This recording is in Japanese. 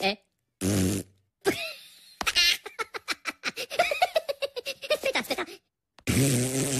え捨てた捨てた。